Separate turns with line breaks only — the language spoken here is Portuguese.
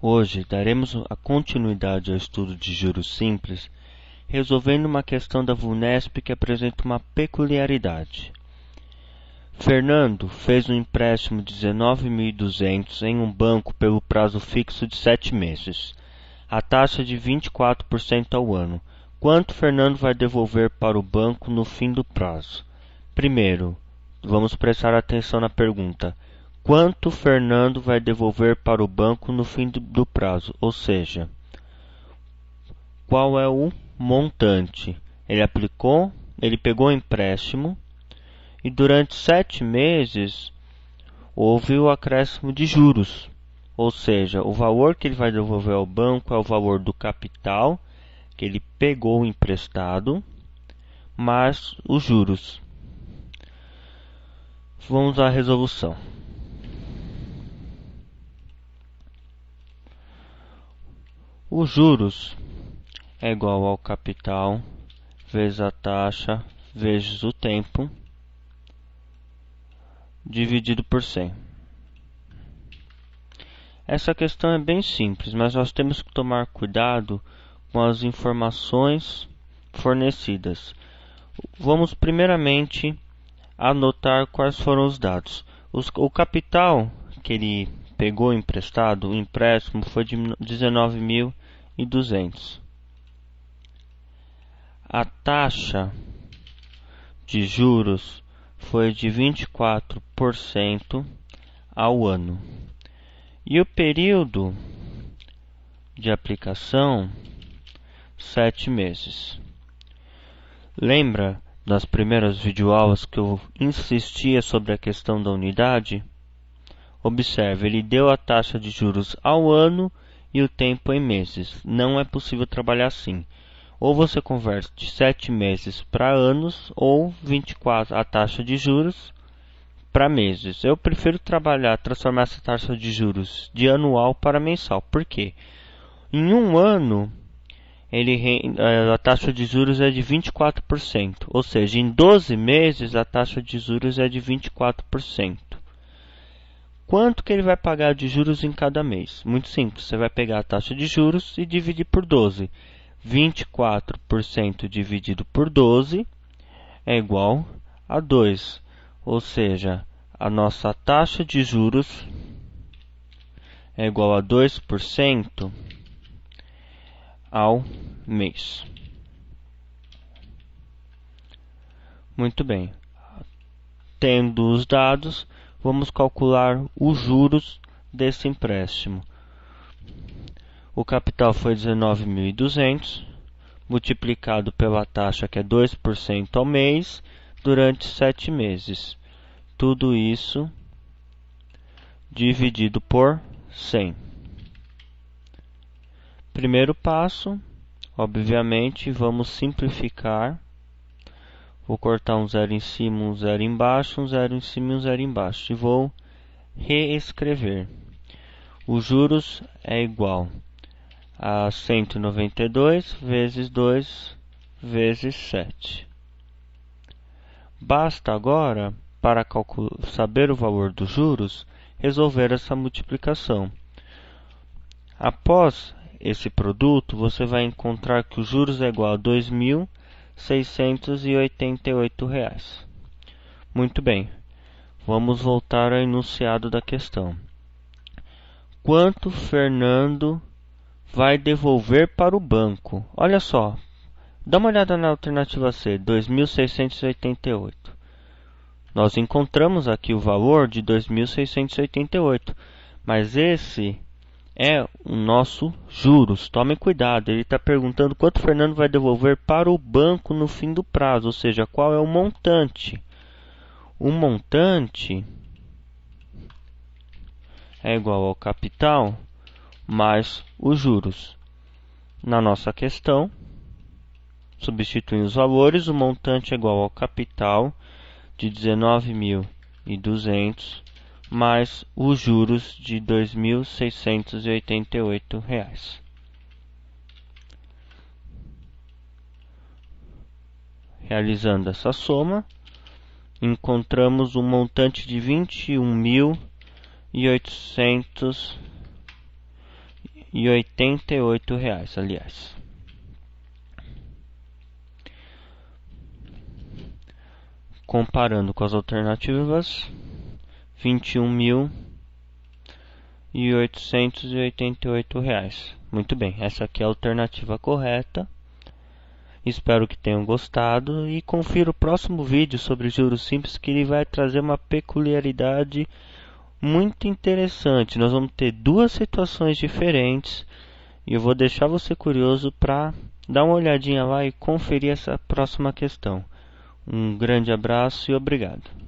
Hoje daremos a continuidade ao estudo de juros simples, resolvendo uma questão da VUNESP que apresenta uma peculiaridade. Fernando fez um empréstimo de 19.200 em um banco pelo prazo fixo de sete meses, a taxa de 24% ao ano. Quanto Fernando vai devolver para o banco no fim do prazo? Primeiro, vamos prestar atenção na pergunta: quanto Fernando vai devolver para o banco no fim do, prazo, ou seja, qual é o montante. Ele aplicou, ele pegou o empréstimo e durante sete meses houve o acréscimo de juros, ou seja, o valor que ele vai devolver ao banco é o valor do capital que ele pegou emprestado, mais os juros. Vamos à resolução. Os juros é igual ao capital vezes a taxa vezes o tempo dividido por 100. Essa questão é bem simples, mas nós temos que tomar cuidado com as informações fornecidas. Vamos primeiramente anotar quais foram os dados. Os, o capital que ele pegou emprestado, o empréstimo, foi de mil e duzentos. A taxa de juros foi de 24% ao ano. E o período de aplicação, sete meses. Lembra das primeiras videoaulas que eu insistia sobre a questão da unidade? Observe, ele deu a taxa de juros ao ano e o tempo em meses. Não é possível trabalhar assim. Ou você converte de sete meses para anos ou 24 a taxa de juros para meses. Eu prefiro trabalhar, transformar essa taxa de juros de anual para mensal. Por quê? Em um ano, ele, eh, a taxa de juros é de 24%, ou seja, em 12 meses a taxa de juros é de 24%. Quanto que ele vai pagar de juros em cada mês? Muito simples, você vai pegar a taxa de juros e dividir por 12. 24% dividido por 12 é igual a 2. Ou seja, a nossa taxa de juros é igual a 2% ao mês. Muito bem. Tendo os dados, vamos calcular os juros desse empréstimo. O capital foi 19.200, multiplicado pela taxa que é 2% ao mês, durante 7 meses. Tudo isso dividido por 100. Primeiro passo, obviamente, vamos simplificar Vou cortar um zero em cima, um zero embaixo, um zero em cima e um zero embaixo. E vou reescrever. Os juros é igual a 192 vezes 2 vezes 7. Basta agora, para saber o valor dos juros, resolver essa multiplicação. Após esse produto, você vai encontrar que os juros é igual a 2.000 688 reais. Muito bem, vamos voltar ao enunciado da questão. Quanto Fernando vai devolver para o banco? Olha só, dá uma olhada na alternativa C, 2.688. Nós encontramos aqui o valor de 2.688, mas esse é o nosso juros. Tome cuidado, ele está perguntando quanto o Fernando vai devolver para o banco no fim do prazo, ou seja, qual é o montante. O montante é igual ao capital mais os juros. Na nossa questão, substituindo os valores, o montante é igual ao capital de 19.200 mais os juros de R$ 2.688. Realizando essa soma, encontramos um montante de R$ 21.888, reais, aliás. Comparando com as alternativas, vinte um mil e oitocentos e oitenta e oito reais. Muito bem, essa aqui é a alternativa correta. Espero que tenham gostado e confira o próximo vídeo sobre juros simples que ele vai trazer uma peculiaridade muito interessante. Nós vamos ter duas situações diferentes e eu vou deixar você curioso para dar uma olhadinha lá e conferir essa próxima questão. Um grande abraço e obrigado.